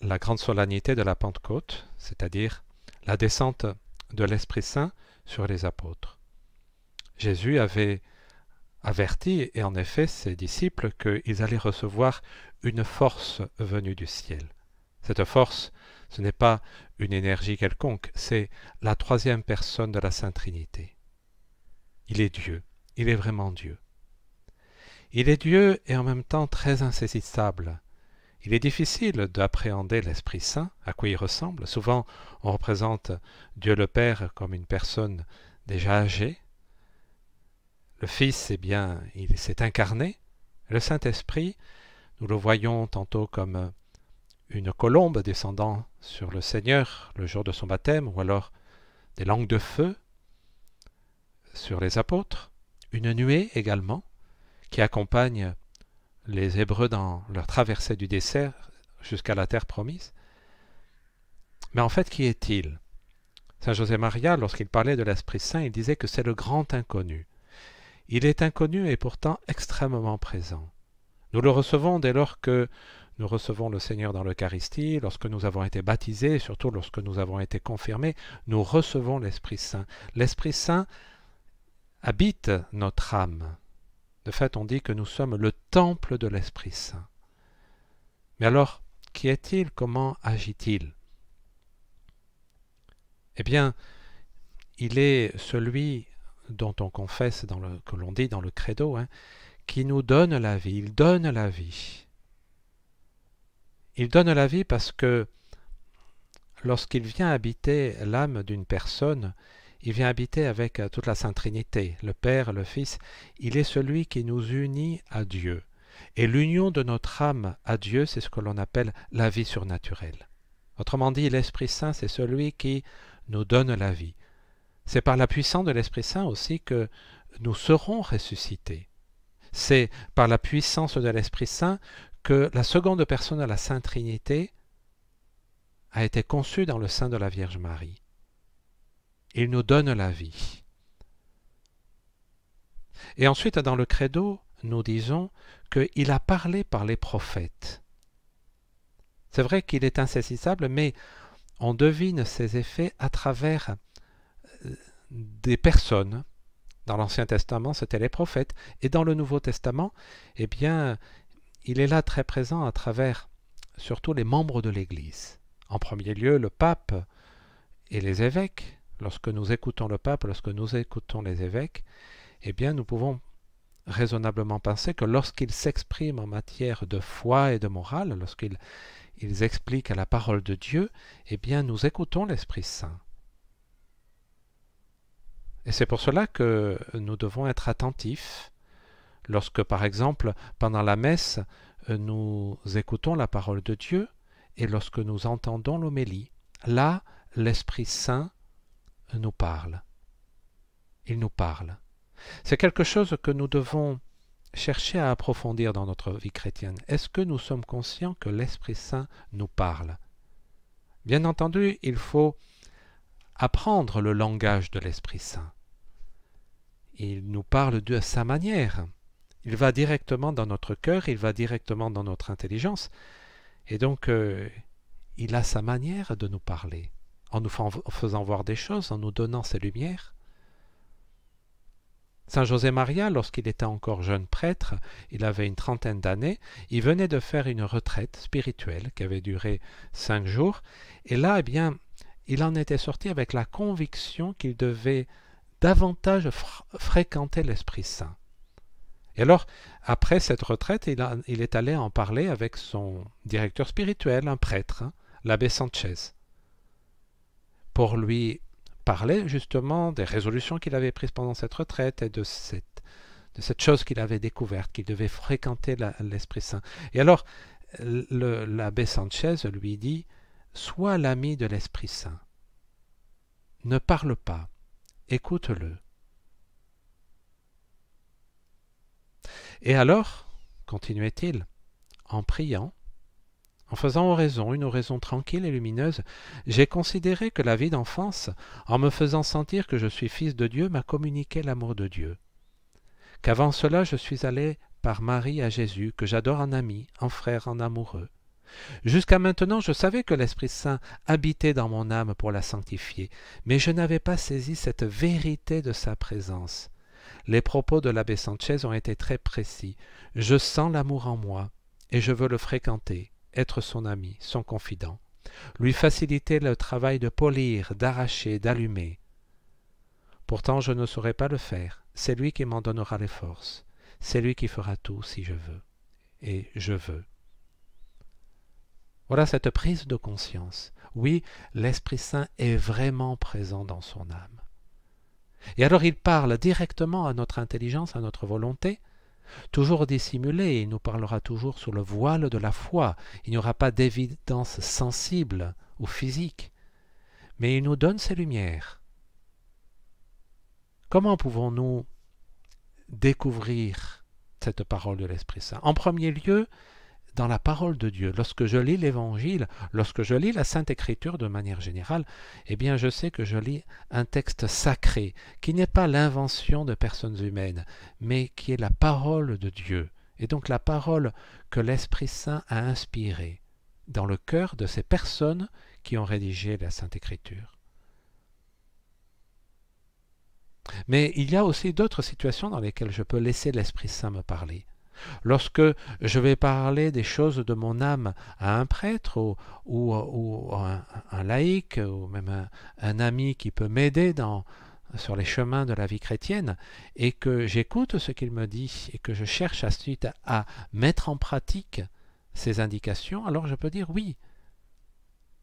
la grande solennité de la Pentecôte, c'est-à-dire la descente de l'Esprit Saint sur les apôtres. Jésus avait averti, et en effet ses disciples, qu'ils allaient recevoir une force venue du ciel. Cette force, ce n'est pas une énergie quelconque, c'est la troisième personne de la Sainte Trinité. Il est Dieu, il est vraiment Dieu. Il est Dieu et en même temps très insaisissable, il est difficile d'appréhender l'Esprit Saint, à quoi il ressemble. Souvent, on représente Dieu le Père comme une personne déjà âgée. Le Fils, eh bien, il s'est incarné. Le Saint-Esprit, nous le voyons tantôt comme une colombe descendant sur le Seigneur le jour de son baptême, ou alors des langues de feu sur les apôtres, une nuée également, qui accompagne les Hébreux dans leur traversée du désert jusqu'à la terre promise. Mais en fait, qui est-il Saint José Maria, lorsqu'il parlait de l'Esprit Saint, il disait que c'est le grand inconnu. Il est inconnu et pourtant extrêmement présent. Nous le recevons dès lors que nous recevons le Seigneur dans l'Eucharistie, lorsque nous avons été baptisés, surtout lorsque nous avons été confirmés, nous recevons l'Esprit Saint. L'Esprit Saint habite notre âme. De fait, on dit que nous sommes le temple de l'Esprit Saint. Mais alors, qui est-il Comment agit-il Eh bien, il est celui dont on confesse, que l'on dit dans le credo, hein, qui nous donne la vie. Il donne la vie. Il donne la vie parce que lorsqu'il vient habiter l'âme d'une personne, il vient habiter avec euh, toute la Sainte Trinité, le Père, le Fils. Il est celui qui nous unit à Dieu. Et l'union de notre âme à Dieu, c'est ce que l'on appelle la vie surnaturelle. Autrement dit, l'Esprit Saint, c'est celui qui nous donne la vie. C'est par la puissance de l'Esprit Saint aussi que nous serons ressuscités. C'est par la puissance de l'Esprit Saint que la seconde personne de la Sainte Trinité a été conçue dans le sein de la Vierge Marie il nous donne la vie. Et ensuite, dans le credo, nous disons qu'il a parlé par les prophètes. C'est vrai qu'il est insaisissable, mais on devine ses effets à travers euh, des personnes. Dans l'Ancien Testament, c'était les prophètes, et dans le Nouveau Testament, eh bien, il est là très présent à travers surtout les membres de l'Église. En premier lieu, le pape et les évêques, lorsque nous écoutons le pape, lorsque nous écoutons les évêques, eh bien nous pouvons raisonnablement penser que lorsqu'ils s'expriment en matière de foi et de morale, lorsqu'ils ils expliquent à la parole de Dieu, eh bien nous écoutons l'Esprit Saint. Et c'est pour cela que nous devons être attentifs lorsque, par exemple, pendant la messe, nous écoutons la parole de Dieu et lorsque nous entendons l'homélie. Là, l'Esprit Saint nous parle. Il nous parle. C'est quelque chose que nous devons chercher à approfondir dans notre vie chrétienne. Est-ce que nous sommes conscients que l'Esprit Saint nous parle Bien entendu, il faut apprendre le langage de l'Esprit Saint. Il nous parle de sa manière. Il va directement dans notre cœur, il va directement dans notre intelligence. Et donc, euh, il a sa manière de nous parler en nous faisant voir des choses, en nous donnant ses lumières. Saint José Maria, lorsqu'il était encore jeune prêtre, il avait une trentaine d'années, il venait de faire une retraite spirituelle qui avait duré cinq jours, et là, eh bien, il en était sorti avec la conviction qu'il devait davantage fréquenter l'Esprit Saint. Et alors, après cette retraite, il, est allé en parler avec son directeur spirituel, un prêtre, hein, l'abbé Sanchez pour lui parler justement des résolutions qu'il avait prises pendant cette retraite et de cette, de cette chose qu'il avait découverte, qu'il devait fréquenter l'Esprit Saint. Et alors, l'abbé Sanchez lui dit, sois l'ami de l'Esprit Saint. Ne parle pas, écoute-le. Et alors, continuait-il, en priant, en faisant oraison, une oraison tranquille et lumineuse, j'ai considéré que la vie d'enfance, en me faisant sentir que je suis fils de Dieu, m'a communiqué l'amour de Dieu. Qu'avant cela, je suis allé par Marie à Jésus, que j'adore en ami, en frère, en amoureux. Jusqu'à maintenant, je savais que l'Esprit Saint habitait dans mon âme pour la sanctifier, mais je n'avais pas saisi cette vérité de sa présence. Les propos de l'abbé Sanchez ont été très précis. Je sens l'amour en moi, et je veux le fréquenter être son ami, son confident, lui faciliter le travail de polir, d'arracher, d'allumer. Pourtant je ne saurais pas le faire, c'est lui qui m'en donnera les forces, c'est lui qui fera tout si je veux, et je veux. Voilà cette prise de conscience. Oui, l'Esprit Saint est vraiment présent dans son âme. Et alors il parle directement à notre intelligence, à notre volonté, toujours dissimulé, il nous parlera toujours sous le voile de la foi, il n'y aura pas d'évidence sensible ou physique, mais il nous donne ses lumières. Comment pouvons-nous découvrir cette parole de l'Esprit Saint En premier lieu, dans la parole de Dieu. Lorsque je lis l'Évangile, lorsque je lis la Sainte Écriture de manière générale, eh bien je sais que je lis un texte sacré, qui n'est pas l'invention de personnes humaines, mais qui est la parole de Dieu, et donc la parole que l'Esprit Saint a inspirée dans le cœur de ces personnes qui ont rédigé la Sainte Écriture. Mais il y a aussi d'autres situations dans lesquelles je peux laisser l'Esprit Saint me parler. Lorsque je vais parler des choses de mon âme à un prêtre ou, à un, laïc ou même un, un ami qui peut m'aider sur les chemins de la vie chrétienne et que j'écoute ce qu'il me dit et que je cherche ensuite à mettre en pratique ces indications, alors je peux dire oui,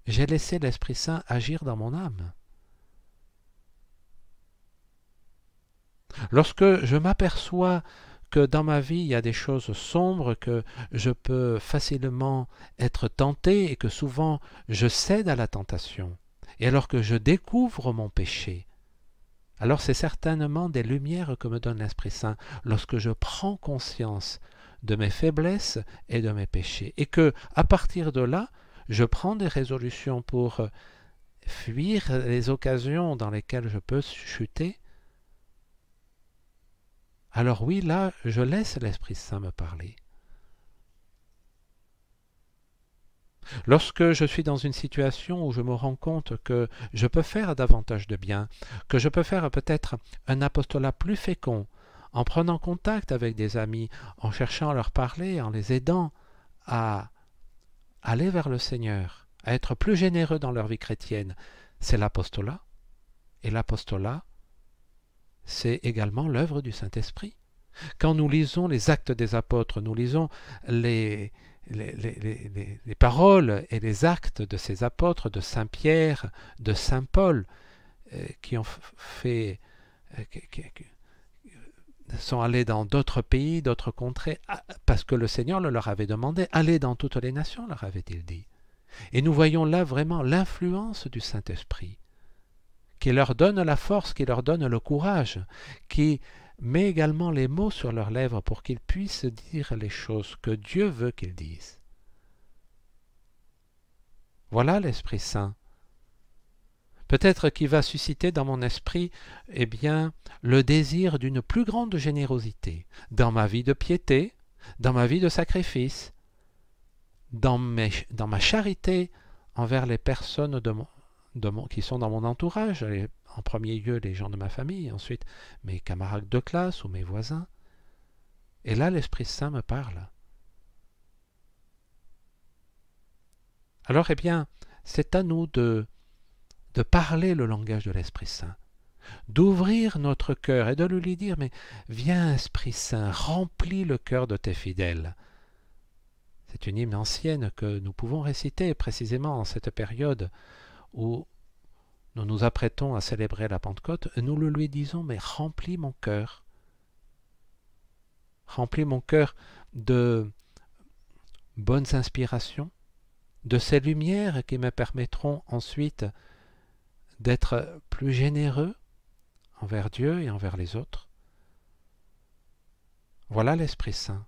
j'ai laissé l'Esprit Saint agir dans mon âme. Lorsque je m'aperçois que dans ma vie, il y a des choses sombres que je peux facilement être tenté et que souvent je cède à la tentation. Et alors que je découvre mon péché, alors c'est certainement des lumières que me donne l'Esprit Saint lorsque je prends conscience de mes faiblesses et de mes péchés. Et que, à partir de là, je prends des résolutions pour fuir les occasions dans lesquelles je peux chuter alors oui, là, je laisse l'Esprit Saint me parler. Lorsque je suis dans une situation où je me rends compte que je peux faire davantage de bien, que je peux faire peut-être un apostolat plus fécond, en prenant contact avec des amis, en cherchant à leur parler, en les aidant à aller vers le Seigneur, à être plus généreux dans leur vie chrétienne, c'est l'apostolat. Et l'apostolat, c'est également l'œuvre du Saint-Esprit. Quand nous lisons les actes des apôtres, nous lisons les, les, paroles et les actes de ces apôtres, de Saint Pierre, de Saint Paul, euh, qui ont fait... Euh, euh, sont allés dans d'autres pays, d'autres contrées, ah, parce que le Seigneur le leur avait demandé, allez dans toutes les nations, leur avait-il dit. Et nous voyons là vraiment l'influence du Saint-Esprit qui leur donne la force, qui leur donne le courage, qui met également les mots sur leurs lèvres pour qu'ils puissent dire les choses que Dieu veut qu'ils disent. Voilà l'Esprit Saint. Peut-être qu'il va susciter dans mon esprit, eh bien, le désir d'une plus grande générosité, dans ma vie de piété, dans ma vie de sacrifice, dans, dans ma charité envers les personnes de mon, qui sont dans mon entourage, en premier lieu les gens de ma famille, ensuite mes camarades de classe ou mes voisins. Et là, l'Esprit Saint me parle. Alors, eh bien, c'est à nous de, de parler le langage de l'Esprit Saint, d'ouvrir notre cœur et de lui dire, mais viens Esprit Saint, remplis le cœur de tes fidèles. C'est une hymne ancienne que nous pouvons réciter précisément en cette période où nous nous apprêtons à célébrer la Pentecôte, nous le lui disons, mais remplis mon cœur. Remplis mon cœur de bonnes inspirations, de ces lumières qui me permettront ensuite d'être plus généreux envers Dieu et envers les autres. Voilà l'Esprit Saint.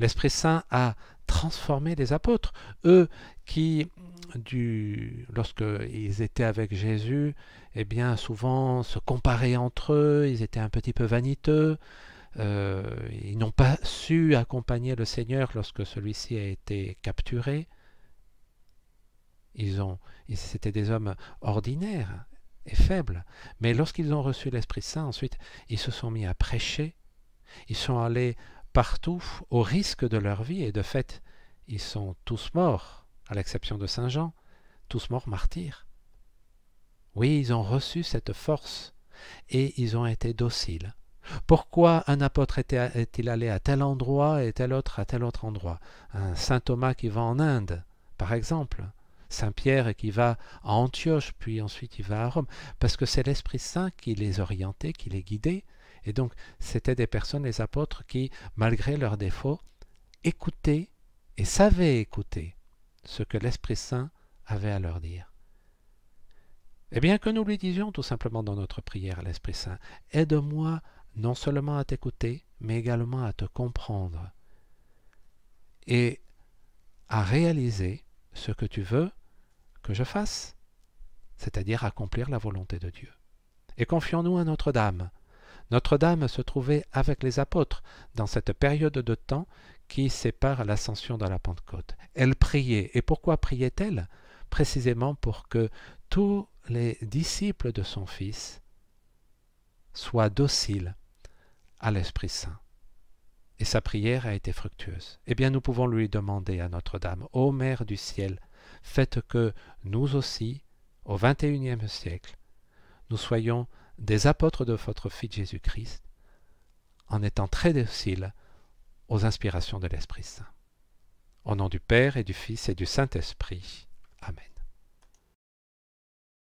L'Esprit Saint a transformer les apôtres. Eux qui, du, lorsqu'ils étaient avec Jésus, et eh bien souvent se comparaient entre eux, ils étaient un petit peu vaniteux, euh, ils n'ont pas su accompagner le Seigneur lorsque celui-ci a été capturé. Ils ont, c'était des hommes ordinaires et faibles, mais lorsqu'ils ont reçu l'Esprit Saint, ensuite, ils se sont mis à prêcher, ils sont allés partout au risque de leur vie, et de fait, ils sont tous morts, à l'exception de Saint Jean, tous morts martyrs. Oui, ils ont reçu cette force, et ils ont été dociles. Pourquoi un apôtre est-il allé à tel endroit et tel autre à tel autre endroit Un saint Thomas qui va en Inde, par exemple, saint Pierre qui va à Antioche, puis ensuite il va à Rome, parce que c'est l'Esprit Saint qui les orientait, qui les guidait, et donc, c'était des personnes, les apôtres, qui, malgré leurs défauts, écoutaient et savaient écouter ce que l'Esprit Saint avait à leur dire. Eh bien, que nous lui disions tout simplement dans notre prière à l'Esprit Saint, aide-moi non seulement à t'écouter, mais également à te comprendre et à réaliser ce que tu veux que je fasse, c'est-à-dire accomplir la volonté de Dieu. Et confions-nous à Notre-Dame, notre-Dame se trouvait avec les apôtres dans cette période de temps qui sépare l'ascension de la Pentecôte. Elle priait. Et pourquoi priait-elle Précisément pour que tous les disciples de son Fils soient dociles à l'Esprit Saint. Et sa prière a été fructueuse. Eh bien, nous pouvons lui demander à Notre-Dame, ô Mère du ciel, faites que nous aussi, au XXIe siècle, nous soyons des apôtres de votre Fils Jésus-Christ en étant très dociles aux inspirations de l'Esprit Saint. Au nom du Père et du Fils et du Saint-Esprit. Amen.